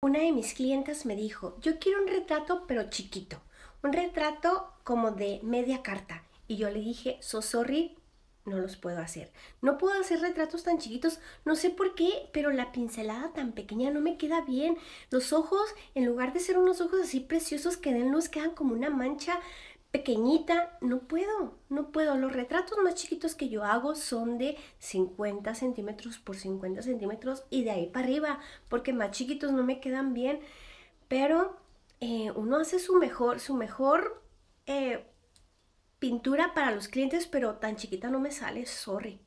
Una de mis clientas me dijo, yo quiero un retrato pero chiquito, un retrato como de media carta. Y yo le dije, so sorry, no los puedo hacer. No puedo hacer retratos tan chiquitos, no sé por qué, pero la pincelada tan pequeña no me queda bien. Los ojos, en lugar de ser unos ojos así preciosos que den luz, quedan como una mancha pequeñita, no puedo, no puedo. Los retratos más chiquitos que yo hago son de 50 centímetros por 50 centímetros y de ahí para arriba, porque más chiquitos no me quedan bien. Pero eh, uno hace su mejor, su mejor eh, pintura para los clientes, pero tan chiquita no me sale, sorry.